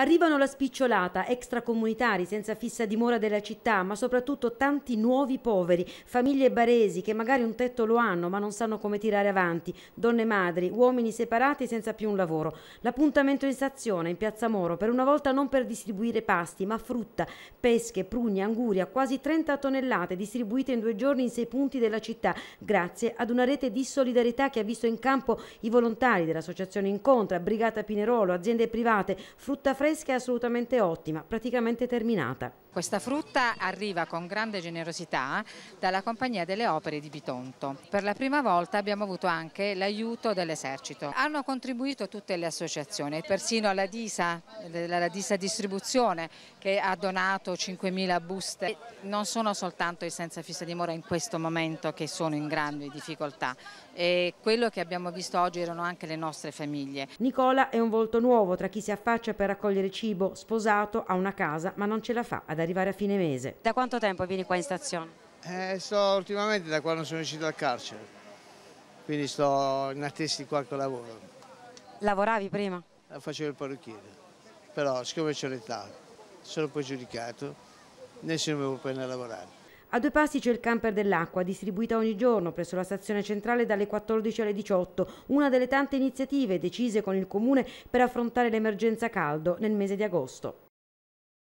Arrivano la spicciolata, extracomunitari senza fissa dimora della città, ma soprattutto tanti nuovi poveri, famiglie baresi che magari un tetto lo hanno ma non sanno come tirare avanti, donne madri, uomini separati senza più un lavoro. L'appuntamento in stazione, in Piazza Moro, per una volta non per distribuire pasti, ma frutta, pesche, prugne, anguria, quasi 30 tonnellate distribuite in due giorni in sei punti della città, grazie ad una rete di solidarietà che ha visto in campo i volontari dell'associazione Incontra, Brigata Pinerolo, aziende private, frutta fresca, fresca è assolutamente ottima, praticamente terminata. Questa frutta arriva con grande generosità dalla Compagnia delle Opere di Bitonto. Per la prima volta abbiamo avuto anche l'aiuto dell'esercito. Hanno contribuito tutte le associazioni, persino la DISA, la DISA Distribuzione che ha donato 5.000 buste. Non sono soltanto i senza fissa dimora in questo momento che sono in grande difficoltà. E quello che abbiamo visto oggi erano anche le nostre famiglie. Nicola è un volto nuovo tra chi si affaccia per raccogliere cibo, sposato, ha una casa ma non ce la fa ad arrivare arrivare a fine mese. Da quanto tempo vieni qua in stazione? Eh, sto ultimamente da quando sono uscito dal carcere, quindi sto in attesa di qualche lavoro. Lavoravi prima? Eh, facevo il parrucchiere, però siccome c'è l'età, sono poi giudicato, nessuno mi vuole prendere a lavorare. A due passi c'è il camper dell'acqua, distribuita ogni giorno presso la stazione centrale dalle 14 alle 18, una delle tante iniziative decise con il Comune per affrontare l'emergenza caldo nel mese di agosto.